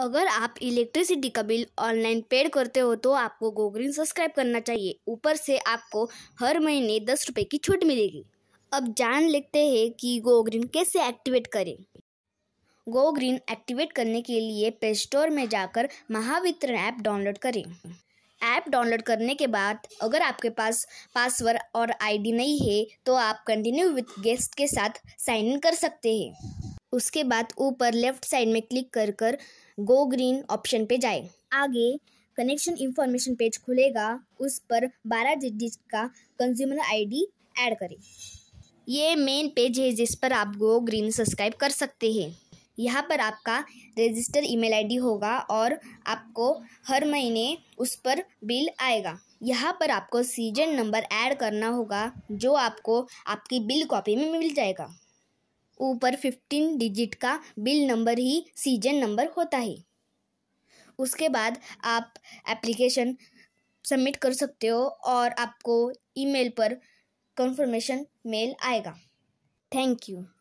अगर आप इलेक्ट्रिसिटी का बिल ऑनलाइन पेड करते हो तो आपको गोग्रीन सब्सक्राइब करना चाहिए ऊपर से आपको हर महीने दस रुपये की छूट मिलेगी अब जान लेते हैं कि गोग्रीन कैसे एक्टिवेट करें गोग्रीन एक्टिवेट करने के लिए प्ले स्टोर में जाकर महावितरण ऐप डाउनलोड करें ऐप डाउनलोड करने के बाद अगर आपके पास पासवर्ड और आईडी नहीं है तो आप कंटिन्यू विथ गेस्ट के साथ साइन इन कर सकते हैं उसके बाद ऊपर लेफ्ट साइड में क्लिक कर कर गो ग्रीन ऑप्शन पे जाए आगे कनेक्शन इन्फॉर्मेशन पेज खुलेगा उस पर बारह डिजिट का कंज्यूमर आईडी ऐड करें ये मेन पेज है जिस पर आप गो ग्रीन सब्सक्राइब कर सकते हैं यहाँ पर आपका रजिस्टर ईमेल आईडी होगा और आपको हर महीने उस पर बिल आएगा यहाँ पर आपको सीजन नंबर ऐड करना होगा जो आपको आपकी बिल कॉपी में मिल जाएगा ऊपर फिफ्टीन डिजिट का बिल नंबर ही सीजन नंबर होता है उसके बाद आप एप्लीकेशन सबमिट कर सकते हो और आपको ईमेल पर कंफर्मेशन मेल आएगा थैंक यू